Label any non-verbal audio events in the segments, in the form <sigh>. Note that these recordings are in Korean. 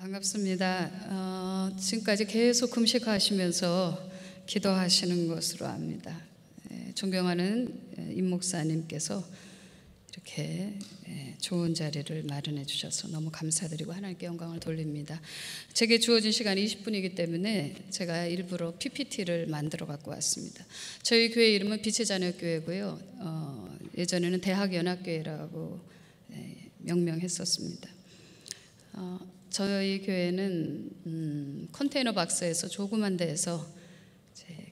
반갑습니다. 어, 지금까지 계속 금식하시면서 기도하시는 것으로 압니다. 예, 존경하는 예, 임 목사님께서 이렇게 예, 좋은 자리를 마련해 주셔서 너무 감사드리고 하나님께 영광을 돌립니다. 제게 주어진 시간이 20분이기 때문에 제가 일부러 PPT를 만들어 갖고 왔습니다. 저희 교회 이름은 빛의 자녀 교회고요. 어, 예전에는 대학 연합 교회라고 예, 명명했었습니다. 어, 저희 교회는 음, 컨테이너 박스에서 조그만 데에서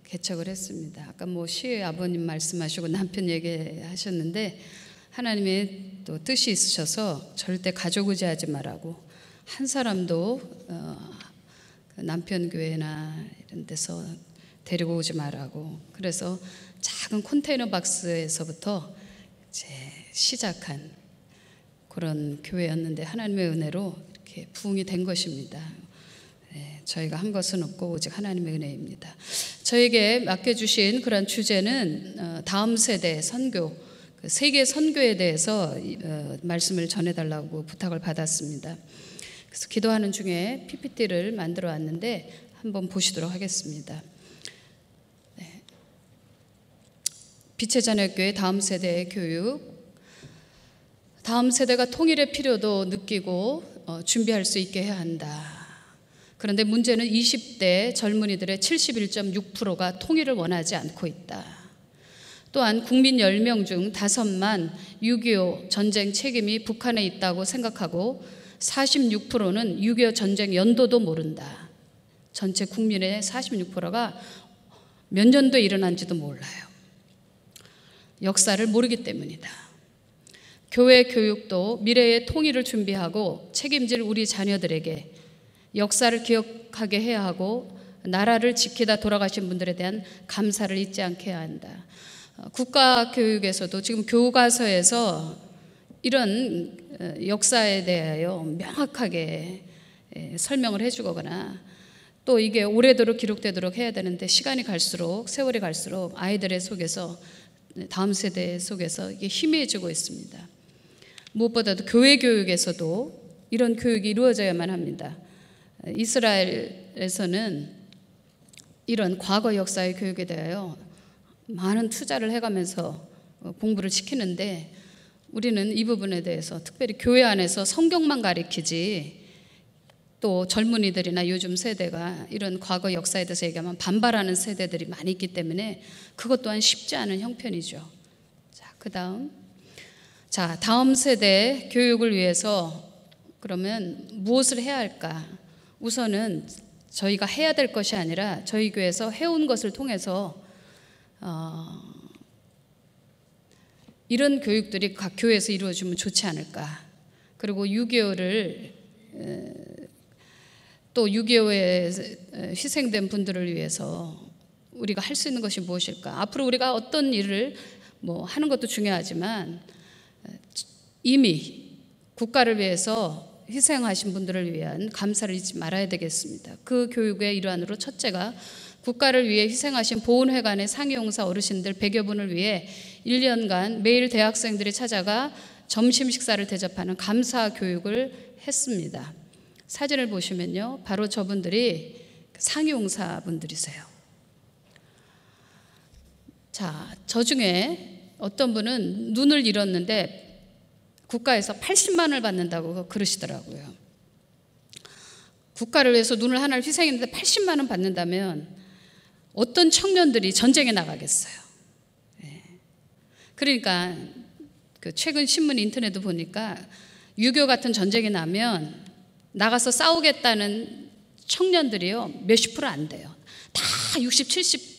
개척을 했습니다. 아까 뭐 시의 아버님 말씀하시고 남편 얘기하셨는데 하나님의 또 뜻이 있으셔서 절대 가족 의지하지 말라고 한 사람도 어, 그 남편 교회나 이런 데서 데리고 오지 말라고 그래서 작은 컨테이너 박스에서부터 제 시작한 그런 교회였는데 하나님의 은혜로 이렇게 부흥이 된 것입니다. 네, 저희가 한 것은 없고 오직 하나님의 은혜입니다. 저에게 맡겨주신 그런 주제는 어, 다음 세대 선교, 그 세계 선교에 대해서 어, 말씀을 전해달라고 부탁을 받았습니다. 그래서 기도하는 중에 PPT를 만들어 왔는데 한번 보시도록 하겠습니다. 네. 빛의 자녀교회 다음 세대 교육, 다음 세대가 통일의 필요도 느끼고 어, 준비할 수 있게 해야 한다. 그런데 문제는 20대 젊은이들의 71.6%가 통일을 원하지 않고 있다. 또한 국민 10명 중 5만 6.25 전쟁 책임이 북한에 있다고 생각하고 46%는 6.25 전쟁 연도도 모른다. 전체 국민의 46%가 몇 년도에 일어난지도 몰라요. 역사를 모르기 때문이다. 교회 교육도 미래의 통일을 준비하고 책임질 우리 자녀들에게 역사를 기억하게 해야 하고 나라를 지키다 돌아가신 분들에 대한 감사를 잊지 않게 해야 한다. 어, 국가 교육에서도 지금 교과서에서 이런 어, 역사에 대하여 명확하게 예, 설명을 해주거나 또 이게 오래도록 기록되도록 해야 되는데 시간이 갈수록 세월이 갈수록 아이들의 속에서 네, 다음 세대 속에서 이게 희미해지고 있습니다. 무엇보다도 교회 교육에서도 이런 교육이 이루어져야만 합니다. 이스라엘에서는 이런 과거 역사의 교육에 대하여 많은 투자를 해가면서 공부를 시키는데 우리는 이 부분에 대해서 특별히 교회 안에서 성경만 가리키지 또 젊은이들이나 요즘 세대가 이런 과거 역사에 대해서 얘기하면 반발하는 세대들이 많이 있기 때문에 그것 또한 쉽지 않은 형편이죠. 자, 그 다음. 자, 다음 세대 교육을 위해서 그러면 무엇을 해야 할까? 우선은 저희가 해야 될 것이 아니라 저희 교회에서 해온 것을 통해서 어, 이런 교육들이 각 교회에서 이루어지면 좋지 않을까. 그리고 6.25를 또 6.25에 희생된 분들을 위해서 우리가 할 수 있는 것이 무엇일까? 앞으로 우리가 어떤 일을 뭐 하는 것도 중요하지만 이미 국가를 위해서 희생하신 분들을 위한 감사를 잊지 말아야 되겠습니다. 그 교육의 일환으로 첫째가 국가를 위해 희생하신 보훈회관의 상여용사 어르신들 100여 분을 위해 1년간 매일 대학생들이 찾아가 점심 식사를 대접하는 감사 교육을 했습니다. 사진을 보시면요. 바로 저분들이 그 상용사분들이세요. 자, 저 중에 어떤 분은 눈을 잃었는데 국가에서 80만을 받는다고 그러시더라고요. 국가를 위해서 눈을 하나를 희생했는데 80만 원 받는다면 어떤 청년들이 전쟁에 나가겠어요. 예. 그러니까 그 최근 신문 인터넷도 보니까 유교 같은 전쟁이 나면 나가서 싸우겠다는 청년들이요 몇십 프로 안 돼요. 다 60, 70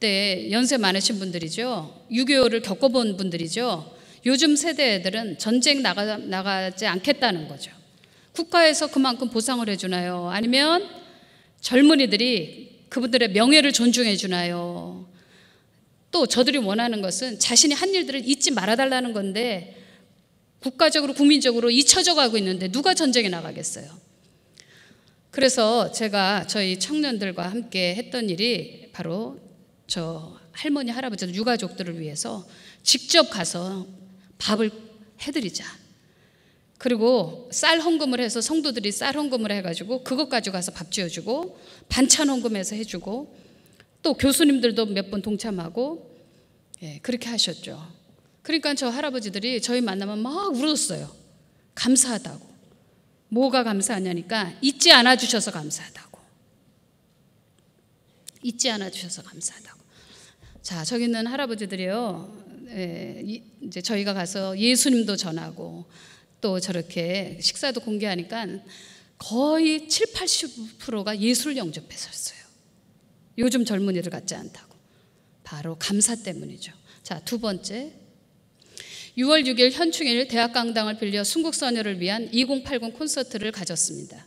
때 연세 많으신 분들이죠. 6.25를 겪어본 분들이죠. 요즘 세대 애들은 전쟁 나가, 나가지 않겠다는 거죠. 국가에서 그만큼 보상을 해주나요? 아니면 젊은이들이 그분들의 명예를 존중해주나요? 또 저들이 원하는 것은 자신이 한 일들을 잊지 말아달라는 건데 국가적으로 국민적으로 잊혀져 가고 있는데 누가 전쟁에 나가겠어요? 그래서 제가 저희 청년들과 함께 했던 일이 바로 저 할머니 할아버지 유가족들을 위해서 직접 가서 밥을 해드리자. 그리고 쌀 헌금을 해서 성도들이 쌀 헌금을 해가지고 그것 가지고 가서 밥 지어주고 반찬 헌금해서 해주고 또 교수님들도 몇 번 동참하고 예, 그렇게 하셨죠. 그러니까 저 할아버지들이 저희 만나면 막 울었어요. 감사하다고. 뭐가 감사하냐니까 잊지 않아 주셔서 감사하다고. 잊지 않아 주셔서 감사하다고. 자, 저기 있는 할아버지들이요. 예, 이제 저희가 가서 예수님도 전하고 또 저렇게 식사도 공개하니까 거의 7, 80%가 예수를 영접했었어요. 요즘 젊은이들 같지 않다고. 바로 감사 때문이죠. 자, 두 번째. 6월 6일 현충일 대학 강당을 빌려 순국 선열을 위한 2080 콘서트를 가졌습니다.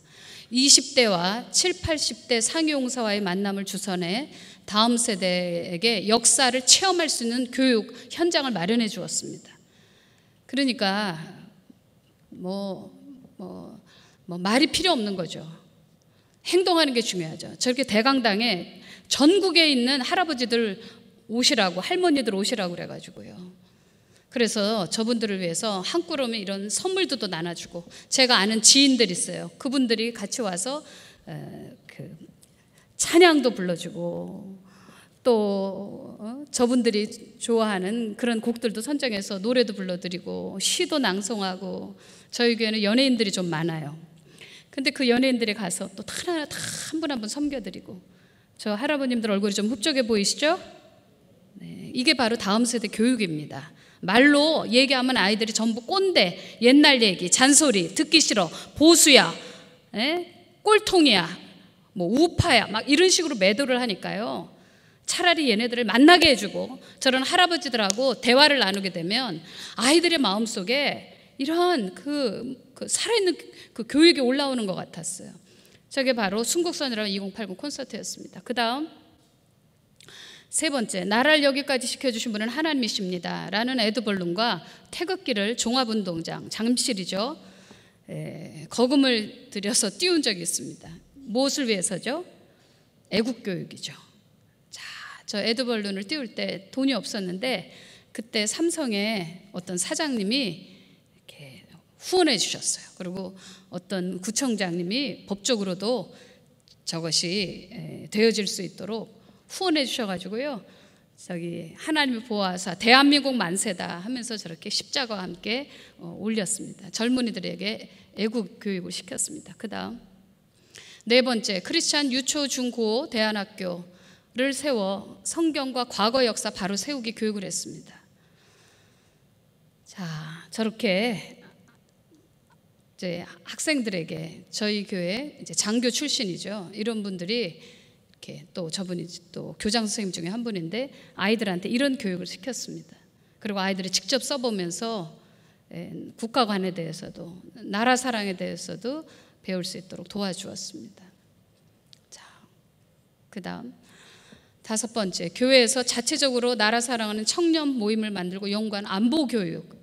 20대와 7, 80대 상용사와의 만남을 주선해 다음 세대에게 역사를 체험할 수 있는 교육 현장을 마련해 주었습니다. 그러니까 뭐, 뭐, 뭐 말이 필요 없는 거죠. 행동하는 게 중요하죠. 저렇게 대강당에 전국에 있는 할아버지들 오시라고 할머니들 오시라고 그래가지고요. 그래서 저분들을 위해서 한 꾸러미 이런 선물도 또 나눠주고 제가 아는 지인들 있어요. 그분들이 같이 와서 그 찬양도 불러주고 또 어, 저분들이 좋아하는 그런 곡들도 선정해서 노래도 불러드리고 시도 낭송하고 저희 교회는 연예인들이 좀 많아요. 근데 그 연예인들이 가서 또 하나 하나 한 분 한 분 섬겨드리고 저 할아버님들 얼굴이 좀 흡족해 보이시죠? 네, 이게 바로 다음 세대 교육입니다. 말로 얘기하면 아이들이 전부 꼰대, 옛날 얘기, 잔소리, 듣기 싫어, 보수야, 네? 꼴통이야 뭐 우파야 막 이런 식으로 매도를 하니까요. 차라리 얘네들을 만나게 해주고 저런 할아버지들하고 대화를 나누게 되면 아이들의 마음 속에 이런 그, 그 살아있는 그 교육이 올라오는 것 같았어요. 저게 바로 순국선이라는 2080 콘서트였습니다. 그 다음 세 번째 나라를 여기까지 시켜주신 분은 하나님이십니다. 라는 에드벌룬과 태극기를 종합운동장 잠실이죠. 거금을 들여서 띄운 적이 있습니다. 무엇을 위해서죠? 애국교육이죠. 자, 저 에드벌룬을 띄울 때 돈이 없었는데 그때 삼성의 어떤 사장님이 이렇게 후원해 주셨어요. 그리고 어떤 구청장님이 법적으로도 저것이 되어질 수 있도록 후원해 주셔가지고요. 저기 하나님을 보아서 대한민국 만세다 하면서 저렇게 십자가와 함께 어, 올렸습니다. 젊은이들에게 애국 교육을 시켰습니다. 그 다음 네 번째, 크리스찬 유초 중고 대안학교를 세워 성경과 과거 역사 바로 세우기 교육을 했습니다. 자, 저렇게 이제 학생들에게 저희 교회 이제 장교 출신이죠. 이런 분들이 이렇게 또 저분이 또 교장 선생님 중에 한 분인데 아이들한테 이런 교육을 시켰습니다. 그리고 아이들이 직접 써보면서 예, 국가관에 대해서도 나라 사랑에 대해서도 배울 수 있도록 도와주었습니다. 자, 그 다음. 다섯 번째, 교회에서 자체적으로 나라 사랑하는 청년 모임을 만들고 연관 안보 교육.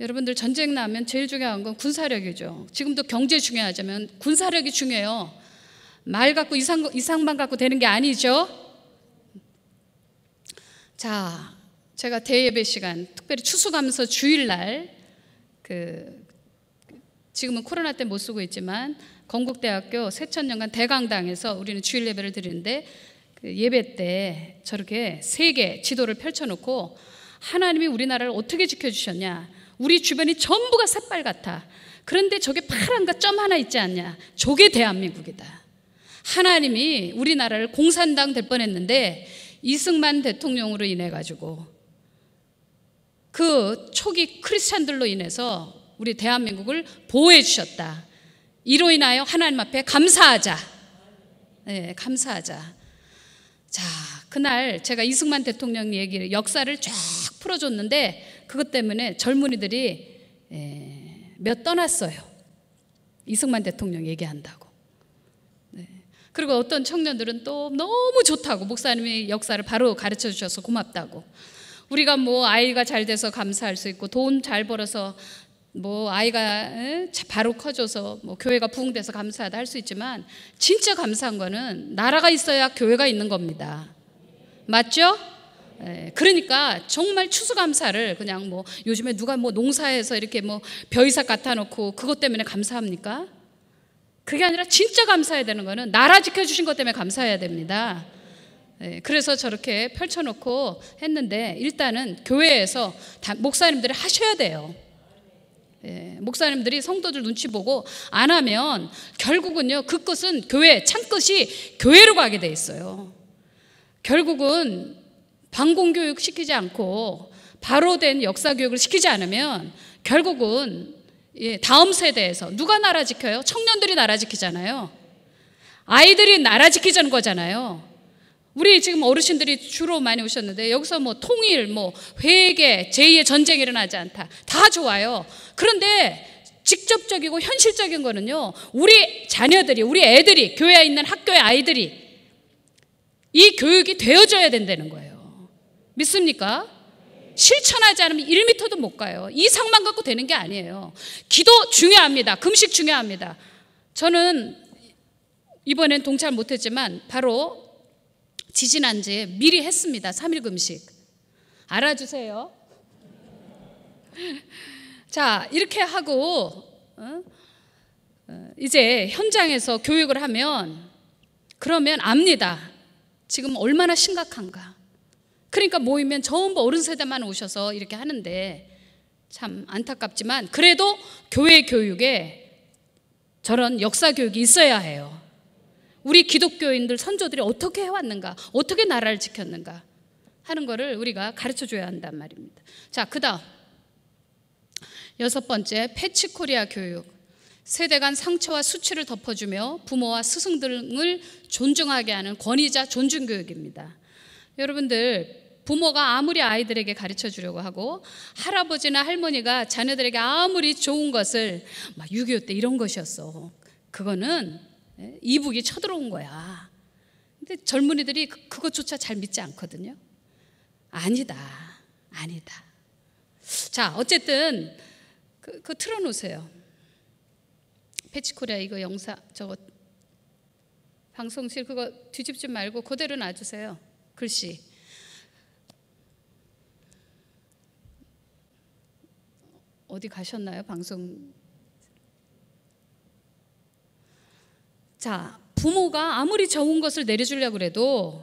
여러분들 전쟁 나면 제일 중요한 건 군사력이죠. 지금도 경제 중요하자면 군사력이 중요해요. 말 갖고 이상, 이상만 갖고 되는 게 아니죠. 자, 제가 대예배 시간, 특별히 추수감서 주일날 그 지금은 코로나 때 못 쓰고 있지만 건국대학교 세천년간 대강당에서 우리는 주일 예배를 드리는데 그 예배 때 저렇게 세계 지도를 펼쳐놓고 하나님이 우리나라를 어떻게 지켜주셨냐 우리 주변이 전부가 새빨갛다 그런데 저게 파란가 점 하나 있지 않냐 저게 대한민국이다 하나님이 우리나라를 공산당 될 뻔했는데 이승만 대통령으로 인해 가지고 그 초기 크리스찬들로 인해서 우리 대한민국을 보호해 주셨다. 이로 인하여 하나님 앞에 감사하자. 네, 감사하자. 자, 그날 제가 이승만 대통령 얘기를 역사를 쫙 풀어줬는데 그것 때문에 젊은이들이 예, 몇 떠났어요. 이승만 대통령 얘기한다고. 네. 그리고 어떤 청년들은 또 너무 좋다고 목사님이 역사를 바로 가르쳐 주셔서 고맙다고. 우리가 뭐 아이가 잘 돼서 감사할 수 있고 돈 잘 벌어서 뭐 아이가 바로 커져서 뭐 교회가 부흥돼서 감사하다 할 수 있지만 진짜 감사한 거는 나라가 있어야 교회가 있는 겁니다. 맞죠? 그러니까 정말 추수감사를 그냥 뭐 요즘에 누가 뭐 농사에서 이렇게 뭐 벼이삭 갖다 놓고 그것 때문에 감사합니까? 그게 아니라 진짜 감사해야 되는 거는 나라 지켜주신 것 때문에 감사해야 됩니다. 그래서 저렇게 펼쳐놓고 했는데 일단은 교회에서 목사님들이 하셔야 돼요. 예, 목사님들이 성도들 눈치 보고 안 하면 결국은요 그 끝은 교회 창끝이 교회로 가게 돼 있어요. 결국은 방공 교육 시키지 않고 바로 된 역사 교육을 시키지 않으면 결국은 예, 다음 세대에서 누가 나라 지켜요? 청년들이 나라 지키잖아요. 아이들이 나라 지키자는 거잖아요. 우리 지금 어르신들이 주로 많이 오셨는데 여기서 뭐 통일, 뭐 회계, 제2의 전쟁이 일어나지 않다. 다 좋아요. 그런데 직접적이고 현실적인 거는요. 우리 자녀들이, 우리 애들이, 교회에 있는 학교의 아이들이 이 교육이 되어져야 된다는 거예요. 믿습니까? 실천하지 않으면 1미터도 못 가요. 이상만 갖고 되는 게 아니에요. 기도 중요합니다. 금식 중요합니다. 저는 이번엔 동참 못했지만 바로 지지난주에 미리 했습니다. 3일 금식. 알아주세요. <laughs> 자, 이렇게 하고, 어? 어, 이제 현장에서 교육을 하면, 그러면 압니다. 지금 얼마나 심각한가. 그러니까 모이면 전부 어른 세대만 오셔서 이렇게 하는데, 참 안타깝지만, 그래도 교회 교육에 저런 역사 교육이 있어야 해요. 우리 기독교인들 선조들이 어떻게 해왔는가, 어떻게 나라를 지켰는가 하는 것을 우리가 가르쳐 줘야 한단 말입니다. 자, 그 다음. 여섯 번째, 패치 코리아 교육. 세대 간 상처와 수치를 덮어주며 부모와 스승 등을 존중하게 하는 권위자 존중 교육입니다. 여러분들, 부모가 아무리 아이들에게 가르쳐 주려고 하고 할아버지나 할머니가 자녀들에게 아무리 좋은 것을 막 6.25 때 이런 것이었어. 그거는 예? 이북이 쳐들어온 거야. 근데 젊은이들이 그, 그것조차 잘 믿지 않거든요. 아니다. 아니다. 자, 어쨌든 그, 그 틀어놓으세요. 패치코리아 이거 영상 저거 방송실 그거 뒤집지 말고 그대로 놔주세요. 글씨. 어디 가셨나요? 방송 자, 부모가 아무리 좋은 것을 내려주려고 해도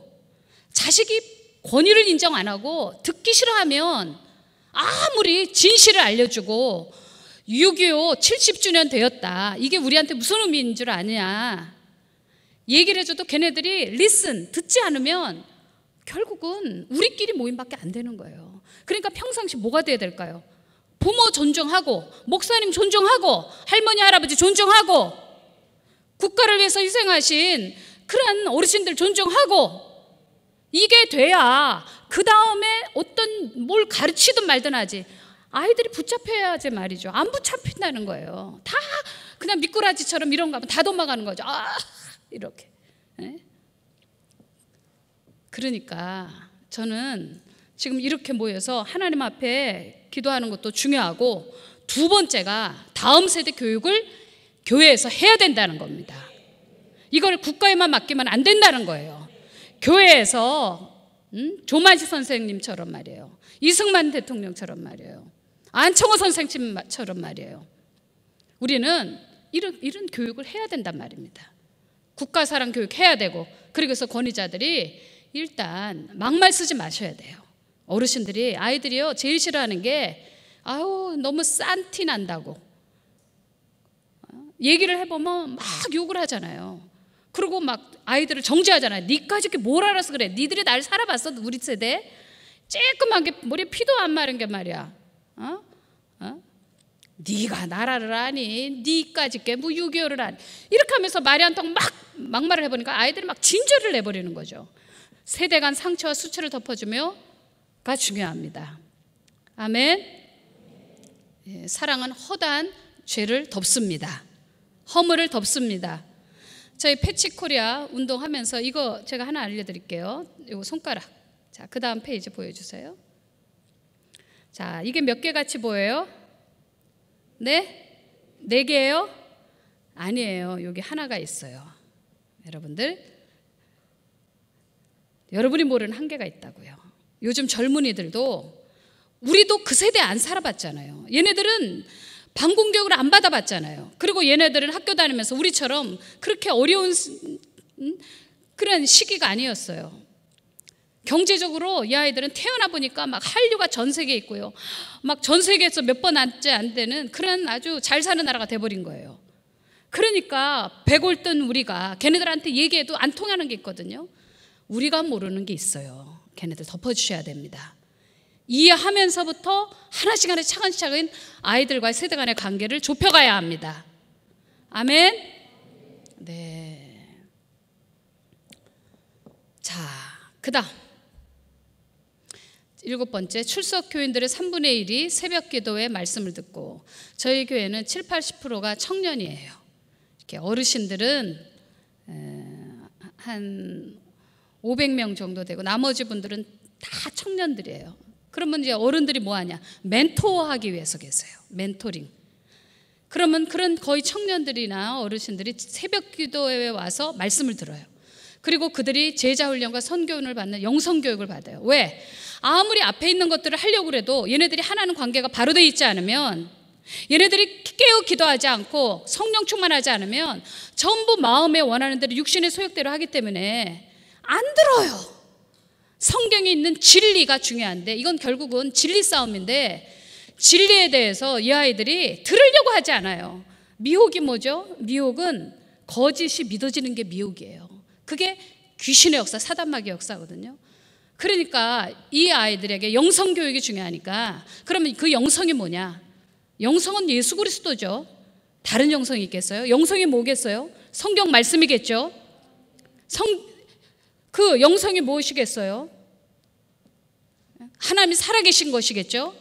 자식이 권위를 인정 안 하고 듣기 싫어하면 아무리 진실을 알려주고 6.25 70주년 되었다. 이게 우리한테 무슨 의미인 줄 아냐. 얘기를 해줘도 걔네들이 리슨, 듣지 않으면 결국은 우리끼리 모임밖에 안 되는 거예요. 그러니까 평상시 뭐가 돼야 될까요? 부모 존중하고, 목사님 존중하고, 할머니, 할아버지 존중하고, 국가를 위해서 희생하신 그런 어르신들 존중하고 이게 돼야 그 다음에 어떤 뭘 가르치든 말든 하지 아이들이 붙잡혀야지 말이죠 안 붙잡힌다는 거예요 다 그냥 미꾸라지처럼 이런 거 하면 다 도망가는 거죠 아 이렇게 네? 그러니까 저는 지금 이렇게 모여서 하나님 앞에 기도하는 것도 중요하고 두 번째가 다음 세대 교육을 교회에서 해야 된다는 겁니다. 이걸 국가에만 맡기면 안 된다는 거예요. 교회에서 음? 조만식 선생님처럼 말이에요. 이승만 대통령처럼 말이에요. 안청호 선생님처럼 말이에요. 우리는 이런, 이런 교육을 해야 된단 말입니다. 국가사랑 교육 해야 되고 그리고서 권위자들이 일단 막말 쓰지 마셔야 돼요. 어르신들이 아이들이요 제일 싫어하는 게 아우 너무 싼티 난다고 얘기를 해보면 막 욕을 하잖아요. 그리고 막 아이들을 정지하잖아요. 니까지 이렇게 뭘 알아서 그래. 니들이 날 살아봤어, 우리 세대. 쬐끔하게 머리에 피도 안 마른 게 말이야. 어? 어? 네가 나라를 아니, 네까지 게뭐 유교를 아니. 이렇게 하면서 말이 한통막 막말을 해보니까 아이들이 막 진절을 내버리는 거죠. 세대 간 상처와 수치를 덮어주며가 중요합니다. 아멘. 예, 사랑은 허단 죄를 덮습니다. 허물을 덮습니다. 저희 패치코리아 운동하면서 이거 제가 하나 알려드릴게요. 이거 손가락. 자, 그 다음 페이지 보여주세요. 자, 이게 몇 개 같이 보여요? 네? 네 개예요? 아니에요. 여기 하나가 있어요. 여러분들, 여러분이 모르는 한계가 있다고요. 요즘 젊은이들도 우리도 그 세대 안 살아봤잖아요. 얘네들은 반공격을 안 받아봤잖아요. 그리고 얘네들은 학교 다니면서 우리처럼 그렇게 어려운 음? 그런 시기가 아니었어요. 경제적으로 이 아이들은 태어나 보니까 막 한류가 전 세계에 있고요. 막 전 세계에서 몇 번 안째 안 되는 그런 아주 잘 사는 나라가 돼버린 거예요. 그러니까 백골던 우리가 걔네들한테 얘기해도 안 통하는 게 있거든요. 우리가 모르는 게 있어요. 걔네들 덮어주셔야 됩니다. 이해하면서부터 하나씩 하나씩 차근차근 아이들과 세대 간의 관계를 좁혀가야 합니다. 아멘? 네. 자, 그 다음. 일곱 번째, 출석 교인들의 3분의 1이 새벽 기도의 말씀을 듣고, 저희 교회는 7, 80%가 청년이에요. 이렇게 어르신들은 한 500명 정도 되고, 나머지 분들은 다 청년들이에요. 그러면 이제 어른들이 뭐 하냐? 멘토하기 위해서 계세요. 멘토링. 그러면 그런 거의 청년들이나 어르신들이 새벽 기도에 와서 말씀을 들어요. 그리고 그들이 제자훈련과 선교훈을 받는 영성교육을 받아요. 왜? 아무리 앞에 있는 것들을 하려고 해도 얘네들이 하나는 관계가 바로 돼 있지 않으면 얘네들이 깨어 기도하지 않고 성령 충만하지 않으면 전부 마음에 원하는 대로 육신의 소욕대로 하기 때문에 안 들어요. 성경에 있는 진리가 중요한데 이건 결국은 진리 싸움인데 진리에 대해서 이 아이들이 들으려고 하지 않아요. 미혹이 뭐죠? 미혹은 거짓이 믿어지는 게 미혹이에요. 그게 귀신의 역사, 사단마귀 역사거든요. 그러니까 이 아이들에게 영성 교육이 중요하니까 그러면 그 영성이 뭐냐? 영성은 예수 그리스도죠. 다른 영성이 있겠어요? 영성이 뭐겠어요? 성경 말씀이겠죠. 성그 영성이 무엇이겠어요? 하나님이 살아계신 것이겠죠?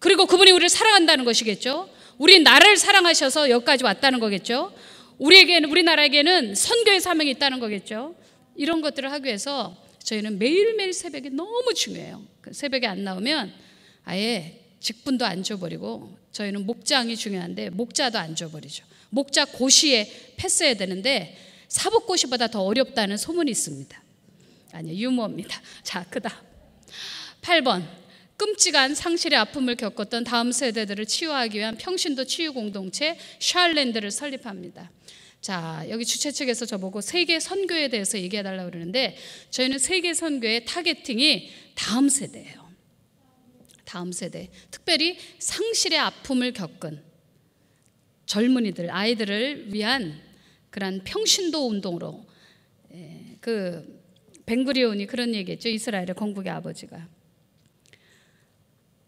그리고 그분이 우리를 사랑한다는 것이겠죠? 우리 나라를 사랑하셔서 여기까지 왔다는 거겠죠? 우리에게는, 우리나라에게는 선교의 사명이 있다는 거겠죠? 이런 것들을 하기 위해서 저희는 매일매일 새벽에 너무 중요해요. 그 새벽에 안 나오면 아예 직분도 안 줘버리고 저희는 목장이 중요한데 목자도 안 줘버리죠. 목자 고시에 패스해야 되는데 사복고시보다 더 어렵다는 소문이 있습니다. 아니요, 유머입니다. <laughs> 자, 그 다음. 8번. 끔찍한 상실의 아픔을 겪었던 다음 세대들을 치유하기 위한 평신도 치유 공동체 샬랜드를 설립합니다. 자, 여기 주최 측에서 저보고 세계 선교에 대해서 얘기해 달라고 그러는데 저희는 세계 선교의 타겟팅이 다음 세대예요. 다음 세대. 특별히 상실의 아픔을 겪은 젊은이들, 아이들을 위한 그런 평신도 운동으로 예, 그 벵그리온이 그런 얘기했죠. 이스라엘의 건국의 아버지가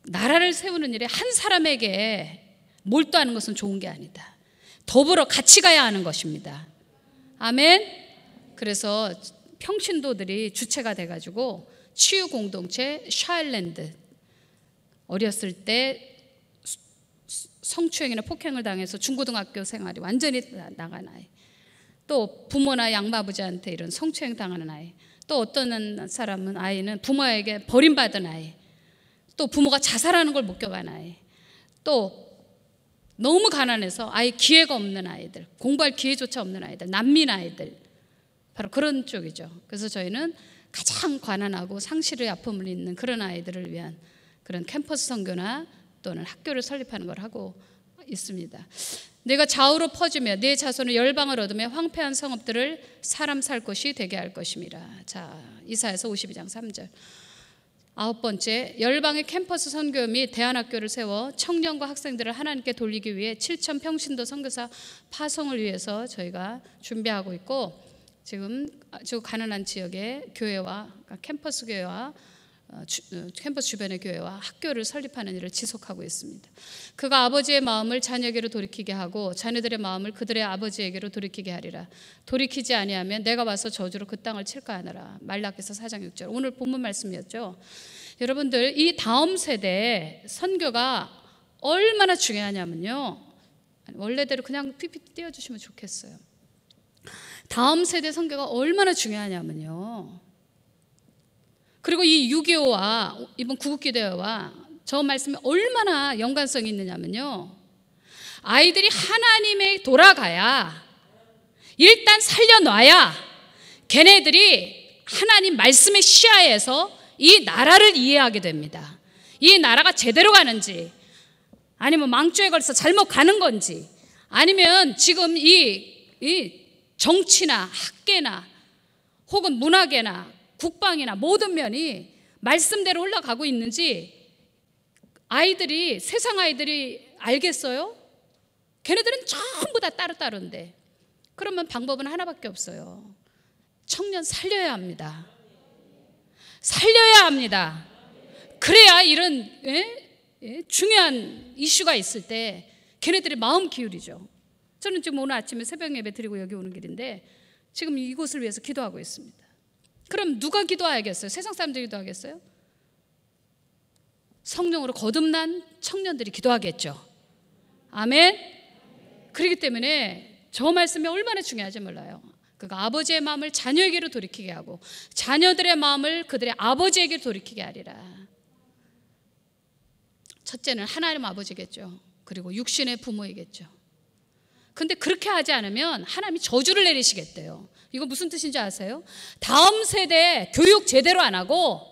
나라를 세우는 일에 한 사람에게 몰두하는 것은 좋은 게 아니다. 더불어 같이 가야 하는 것입니다. 아멘. 그래서 평신도들이 주체가 돼가지고 치유 공동체 샤일랜드 어렸을 때 성추행이나 폭행을 당해서 중고등학교 생활이 완전히 나간 아이 또 부모나 양마부자한테 이런 성추행 당하는 아이, 또 어떤 사람은 아이는 부모에게 버림받은 아이, 또 부모가 자살하는 걸 목격한 아이, 또 너무 가난해서 아예 기회가 없는 아이들, 공부할 기회조차 없는 아이들, 난민 아이들, 바로 그런 쪽이죠. 그래서 저희는 가장 가난하고 상실의 아픔을 있는 그런 아이들을 위한 그런 캠퍼스 선교나 또는 학교를 설립하는 걸 하고 있습니다. 내가 좌우로 퍼지며 내 자손을 열방을 얻으며 황폐한 성읍들을 사람 살 곳이 되게 할 것입니다. 자, 이사에서 52장 3절. 아홉 번째, 열방의 캠퍼스 선교 및 대안학교를 세워 청년과 학생들을 하나님께 돌리기 위해 7천 평신도 선교사 파송을 위해서 저희가 준비하고 있고 지금 아주 가난한 지역의 교회와 그러니까 캠퍼스 교회와 어, 어, 캠퍼스 주변의 교회와 학교를 설립하는 일을 지속하고 있습니다. 그가 아버지의 마음을 자녀에게로 돌이키게 하고 자녀들의 마음을 그들의 아버지에게로 돌이키게 하리라. 돌이키지 아니하면 내가 와서 저주로 그 땅을 칠까 하노라. 말라께서 4장 6절. 오늘 본문 말씀이었죠. 여러분들 이 다음 세대 선교가 얼마나 중요하냐면요. 원래대로 그냥 PPT 띄워 주시면 좋겠어요. 다음 세대 선교가 얼마나 중요하냐면요. 그리고 이 6.25와 이번 구국기대와 저 말씀이 얼마나 연관성이 있느냐면요. 아이들이 하나님의 돌아가야 일단 살려놔야 걔네들이 하나님 말씀의 시야에서 이 나라를 이해하게 됩니다. 이 나라가 제대로 가는지 아니면 망조에 걸려서 잘못 가는 건지 아니면 지금 이, 이 정치나 학계나 혹은 문화계나 국방이나 모든 면이 말씀대로 올라가고 있는지 아이들이 세상 아이들이 알겠어요? 걔네들은 전부 다 따로따로인데 그러면 방법은 하나밖에 없어요. 청년 살려야 합니다. 살려야 합니다. 그래야 이런 예? 예? 중요한 이슈가 있을 때 걔네들의 마음 기울이죠. 저는 지금 오늘 아침에 새벽 예배 드리고 여기 오는 길인데 지금 이곳을 위해서 기도하고 있습니다. 그럼 누가 기도하겠어요? 세상 사람들이 기도하겠어요? 성령으로 거듭난 청년들이 기도하겠죠. 아멘. 그렇기 때문에 저 말씀이 얼마나 중요하지 몰라요. 그러 아버지의 마음을 자녀에게로 돌이키게 하고 자녀들의 마음을 그들의 아버지에게 돌이키게 하리라. 첫째는 하나님 아버지겠죠. 그리고 육신의 부모이겠죠. 근데 그렇게 하지 않으면 하나님이 저주를 내리시겠대요. 이거 무슨 뜻인지 아세요? 다음 세대 교육 제대로 안 하고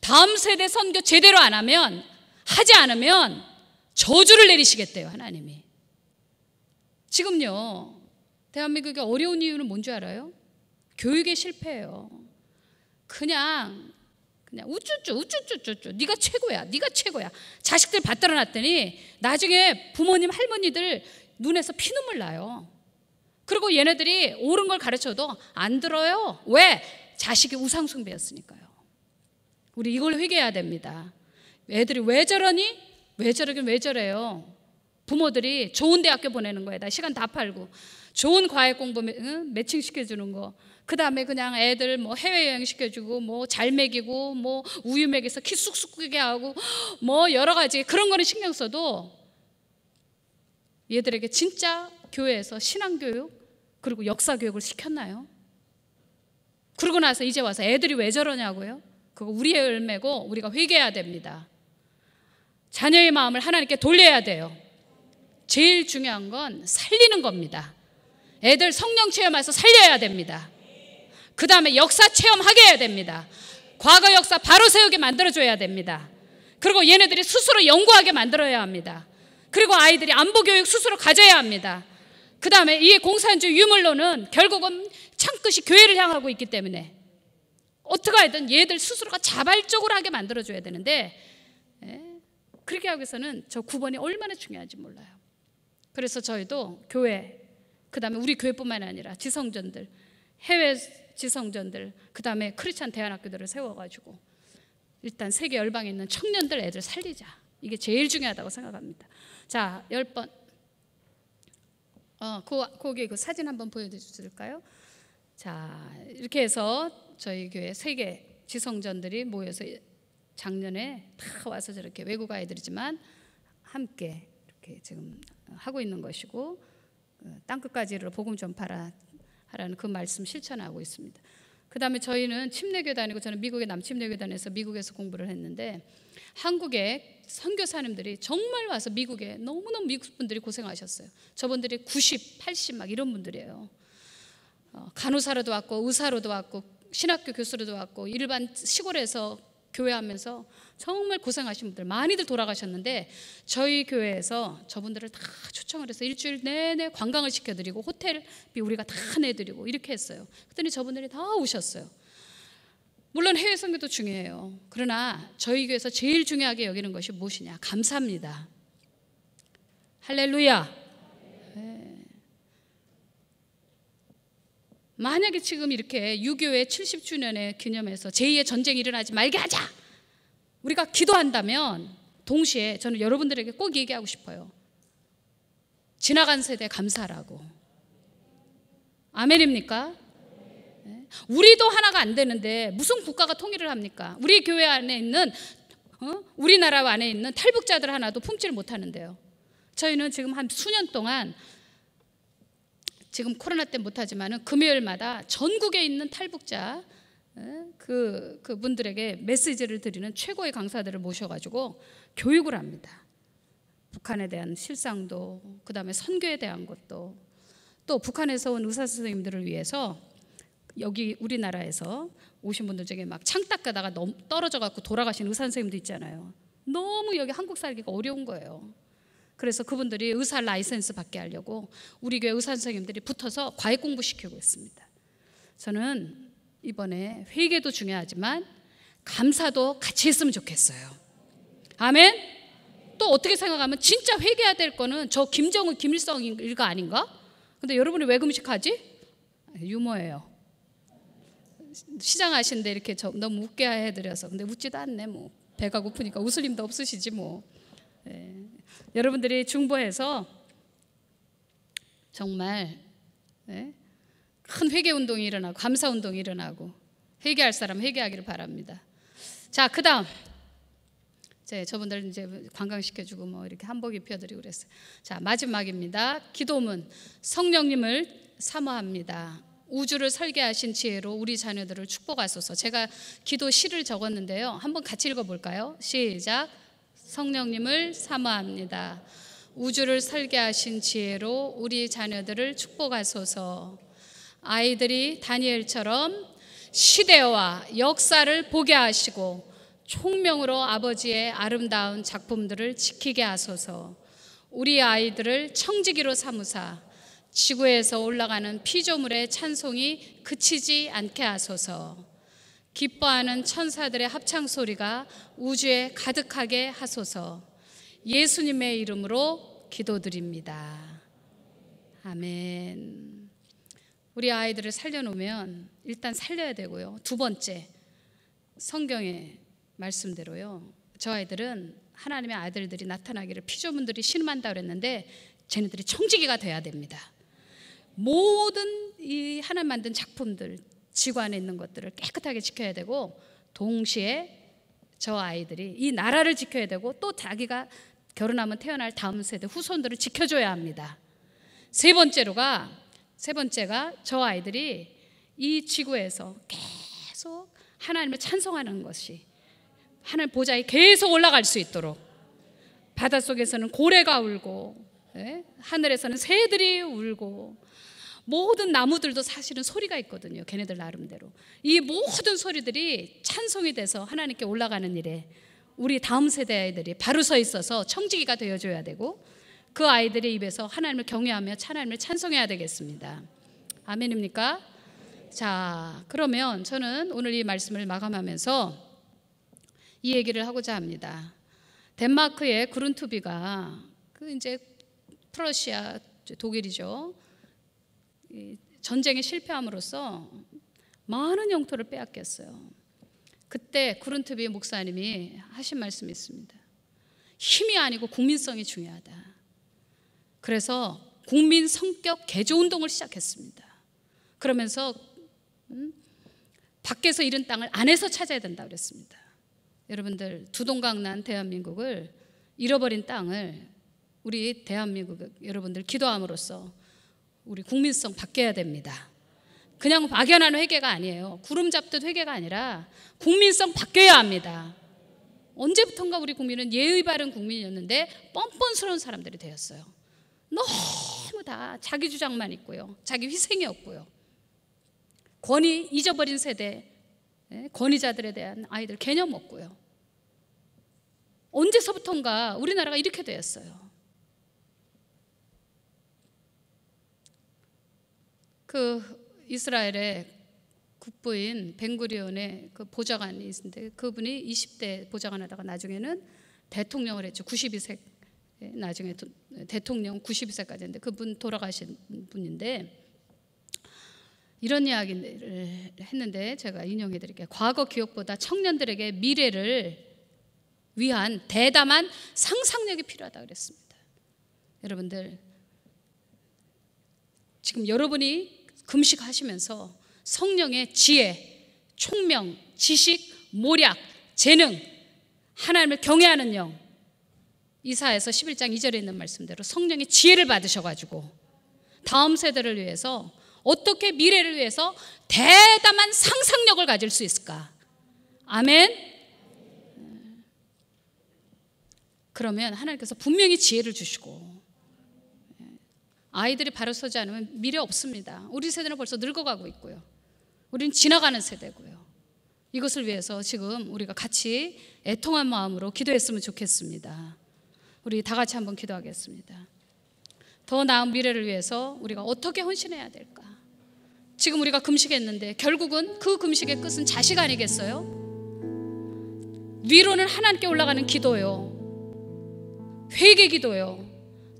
다음 세대 선교 제대로 안 하면 하지 않으면 저주를 내리시겠대요, 하나님이. 지금요. 대한민국이 어려운 이유는 뭔지 알아요? 교육의 실패예요. 그냥 그냥 우쭈쭈 우쭈쭈쭈쭈 네가 최고야. 네가 최고야. 자식들 받들어 놨더니 나중에 부모님 할머니들 눈에서 피눈물 나요. 그리고 얘네들이 옳은 걸 가르쳐도 안 들어요. 왜? 자식이 우상숭배였으니까요. 우리 이걸 회개해야 됩니다. 애들이 왜 저러니? 왜 저러긴 왜 저래요? 부모들이 좋은 대학교 보내는 거에다 시간 다 팔고 좋은 과외 공부 매칭 시켜주는 거. 그 다음에 그냥 애들 뭐 해외여행 시켜주고 뭐 잘 먹이고 뭐 우유 먹여서 키 쑥쑥 크게 하고 뭐 여러 가지 그런 거는 신경 써도 얘들에게 진짜 교회에서 신앙교육 그리고 역사교육을 시켰나요? 그러고 나서 이제 와서 애들이 왜 저러냐고요? 그거 우리의 열매고 우리가 회개해야 됩니다. 자녀의 마음을 하나님께 돌려야 돼요. 제일 중요한 건 살리는 겁니다. 애들 성령 체험해서 살려야 됩니다. 그 다음에 역사 체험하게 해야 됩니다. 과거 역사 바로 세우게 만들어줘야 됩니다. 그리고 얘네들이 스스로 연구하게 만들어야 합니다. 그리고 아이들이 안보 교육 스스로 가져야 합니다. 그 다음에 이 공산주의 유물론은 결국은 창끝이 교회를 향하고 있기 때문에 어떻게 하든 얘들 스스로가 자발적으로 하게 만들어줘야 되는데 예, 그렇게 하기 위해서는 저 9번이 얼마나 중요한지 몰라요. 그래서 저희도 교회, 그 다음에 우리 교회뿐만 아니라 지성전들, 해외 지성전들, 그 다음에 크리스찬 대안학교들을 세워가지고 일단 세계 열방에 있는 청년들 애들 살리자. 이게 제일 중요하다고 생각합니다. 자, 열 번, 어, 그, 거기 그 사진 한번 보여드릴까요? 자, 이렇게 해서 저희 교회 세 개 지성전들이 모여서 작년에 다 와서 저렇게 외국 아이들이지만 함께 이렇게 지금 하고 있는 것이고 어, 땅 끝까지로 복음 전파라 하라는 그 말씀 실천하고 있습니다. 그 다음에 저희는 침례교단이고 저는 미국의 남침례교단에서 미국에서 공부를 했는데 한국에 선교사님들이 정말 와서 미국에 너무너무 미국 분들이 고생하셨어요. 저분들이 90, 80 막 이런 분들이에요. 어, 간호사로도 왔고 의사로도 왔고 신학교 교수로도 왔고 일반 시골에서 교회하면서 정말 고생하신 분들 많이들 돌아가셨는데 저희 교회에서 저분들을 다 초청을 해서 일주일 내내 관광을 시켜드리고 호텔비 우리가 다 내드리고 이렇게 했어요. 그랬더니 저분들이 다 오셨어요. 물론 해외 선교도 중요해요. 그러나 저희 교회에서 제일 중요하게 여기는 것이 무엇이냐? 감사합니다. 할렐루야. 네. 만약에 지금 이렇게 유교회 70주년의 기념해서 제2의 전쟁이 일어나지 말게 하자. 우리가 기도한다면 동시에 저는 여러분들에게 꼭 얘기하고 싶어요. 지나간 세대 감사라고. 아멘입니까? 우리도 하나가 안 되는데 무슨 국가가 통일을 합니까? 우리 교회 안에 있는 어? 우리나라 안에 있는 탈북자들 하나도 품질 못하는데요. 저희는 지금 한 수년 동안 지금 코로나 때 못하지만은 금요일마다 전국에 있는 탈북자 어? 그 그분들에게 메시지를 드리는 최고의 강사들을 모셔가지고 교육을 합니다. 북한에 대한 실상도 그 다음에 선교에 대한 것도 또 북한에서 온 의사 선생님들을 위해서 여기 우리나라에서 오신 분들 중에 막 창 닦다가 넘, 떨어져 갖고 돌아가신 의사 선생님도 있잖아요. 너무 여기 한국 살기가 어려운 거예요. 그래서 그분들이 의사 라이센스 받게 하려고 우리 교회 의사 선생님들이 붙어서 과외 공부시키고 있습니다. 저는 이번에 회계도 중요하지만 감사도 같이 했으면 좋겠어요. 아멘. 또 어떻게 생각하면 진짜 회계해야될 거는 저 김정은 김일성 일가 아닌가? 근데 여러분이 왜 금식하지? 유머예요. 시장하신데 이렇게 저, 너무 웃게 해드려서 근데 웃지도 않네 뭐 배가 고프니까 웃을 힘도 없으시지 뭐 예. 여러분들이 중보해서 정말 예? 큰 회개 운동이 일어나고 감사 운동이 일어나고 회개할 사람 회개하기를 바랍니다. 자 그다음 제 저분들 이제 관광시켜주고 뭐 이렇게 한복 입혀드리고 그랬어요. 자 마지막입니다. 기도문 성령님을 사모합니다. 우주를 설계하신 지혜로 우리 자녀들을 축복하소서. 제가 기도 시를 적었는데요. 한번 같이 읽어 볼까요? 시작. 성령님을 사모합니다. 우주를 설계하신 지혜로 우리 자녀들을 축복하소서. 아이들이 다니엘처럼 시대와 역사를 보게 하시고 총명으로 아버지의 아름다운 작품들을 지키게 하소서. 우리 아이들을 청지기로 삼으사 지구에서 올라가는 피조물의 찬송이 그치지 않게 하소서. 기뻐하는 천사들의 합창 소리가 우주에 가득하게 하소서. 예수님의 이름으로 기도드립니다. 아멘. 우리 아이들을 살려놓으면 일단 살려야 되고요. 두 번째, 성경의 말씀대로요. 저 아이들은 하나님의 아들들이 나타나기를 피조문들이 신음한다 그랬는데 쟤네들이 청지기가 돼야 됩니다. 모든 이 하나님 만든 작품들 지구 안에 있는 것들을 깨끗하게 지켜야 되고 동시에 저 아이들이 이 나라를 지켜야 되고 또 자기가 결혼하면 태어날 다음 세대 후손들을 지켜줘야 합니다. 세 번째로가 세 번째가 저 아이들이 이 지구에서 계속 하나님을 찬송하는 것이 하늘 보좌에 계속 올라갈 수 있도록 바닷 속에서는 고래가 울고 예? 하늘에서는 새들이 울고 모든 나무들도 사실은 소리가 있거든요. 걔네들 나름대로. 이 모든 소리들이 찬송이 돼서 하나님께 올라가는 일에 우리 다음 세대 아이들이 바로 서 있어서 청지기가 되어줘야 되고 그 아이들의 입에서 하나님을 경외하며 하나님을 찬송해야 되겠습니다. 아멘입니까? 자, 그러면 저는 오늘 이 말씀을 마감하면서 이 얘기를 하고자 합니다. 덴마크의 그룬투비가 그 이제 프러시아 독일이죠. 전쟁에 실패함으로써 많은 영토를 빼앗겼어요. 그때 구른트비 목사님이 하신 말씀이 있습니다. 힘이 아니고 국민성이 중요하다. 그래서 국민 성격 개조 운동을 시작했습니다. 그러면서 음? 밖에서 잃은 땅을 안에서 찾아야 된다 그랬습니다. 여러분들 두동강난 대한민국을 잃어버린 땅을 우리 대한민국 여러분들 기도함으로써 우리 국민성 바뀌어야 됩니다. 그냥 막연한 회개가 아니에요. 구름 잡듯 회개가 아니라 국민성 바뀌어야 합니다. 언제부턴가 우리 국민은 예의 바른 국민이었는데 뻔뻔스러운 사람들이 되었어요. 너무 다 자기 주장만 있고요. 자기 희생이 없고요. 권위 잊어버린 세대, 예, 권위자들에 대한 아이들 개념 없고요. 언제서부턴가 우리나라가 이렇게 되었어요. 그 이스라엘의 국부인 벵구리온의 그 보좌관이 있는데 그분이 20대 보좌관 하다가 나중에는 대통령을 했죠. 92세 나중에 대통령 92세까지 했는데 그분 돌아가신 분인데 이런 이야기를 했는데 제가 인용해 드릴게요. 과거 기억보다 청년들에게 미래를 위한 대담한 상상력이 필요하다 그랬습니다. 여러분들 지금 여러분이 금식하시면서 성령의 지혜, 총명, 지식, 모략, 재능, 하나님을 경외하는 영, 이사에서 11장 2절에 있는 말씀대로 성령의 지혜를 받으셔가지고 다음 세대를 위해서 어떻게 미래를 위해서 대담한 상상력을 가질 수 있을까? 아멘. 그러면 하나님께서 분명히 지혜를 주시고 아이들이 바로 서지 않으면 미래 없습니다. 우리 세대는 벌써 늙어가고 있고요. 우리는 지나가는 세대고요. 이것을 위해서 지금 우리가 같이 애통한 마음으로 기도했으면 좋겠습니다. 우리 다 같이 한번 기도하겠습니다. 더 나은 미래를 위해서 우리가 어떻게 헌신해야 될까? 지금 우리가 금식했는데 결국은 그 금식의 끝은 자식 아니겠어요? 위로는 하나님께 올라가는 기도요. 회개 기도요.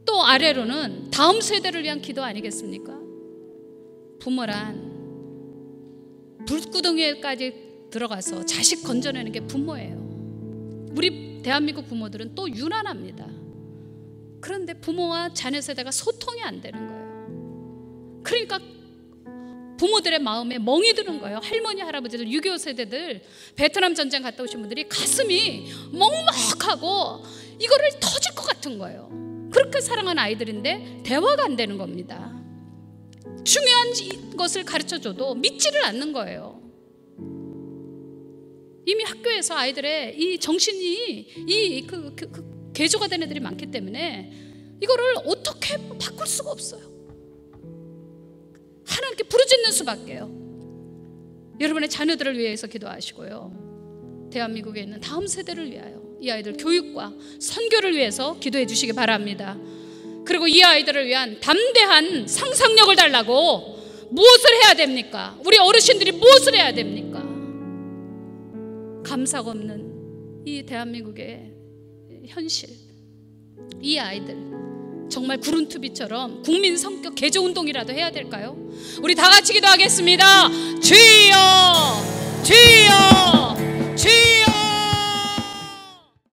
또 아래로는 다음 세대를 위한 기도 아니겠습니까? 부모란 불구덩이에까지 들어가서 자식 건져내는 게 부모예요. 우리 대한민국 부모들은 또 유난합니다. 그런데 부모와 자녀 세대가 소통이 안 되는 거예요. 그러니까 부모들의 마음에 멍이 드는 거예요. 할머니, 할아버지들, 6.25 세대들, 베트남 전쟁 갔다 오신 분들이 가슴이 먹먹하고 이거를 터질 것 같은 거예요. 그렇게 사랑하는 아이들인데 대화가 안 되는 겁니다. 중요한 것을 가르쳐 줘도 믿지를 않는 거예요. 이미 학교에서 아이들의 이 정신이 이그 그, 그 개조가 된 애들이 많기 때문에 이거를 어떻게 바꿀 수가 없어요. 하나님께 부르짖는 수밖에요. 여러분의 자녀들을 위해서 기도하시고요. 대한민국에 있는 다음 세대를 위하여 이 아이들 교육과 선교를 위해서 기도해 주시기 바랍니다. 그리고 이 아이들을 위한 담대한 상상력을 달라고 무엇을 해야 됩니까? 우리 어르신들이 무엇을 해야 됩니까? 감사가 없는 이 대한민국의 현실. 이 아이들 정말 구름투비처럼 국민 성격 개조 운동이라도 해야 될까요? 우리 다 같이 기도하겠습니다. 주여! 주여!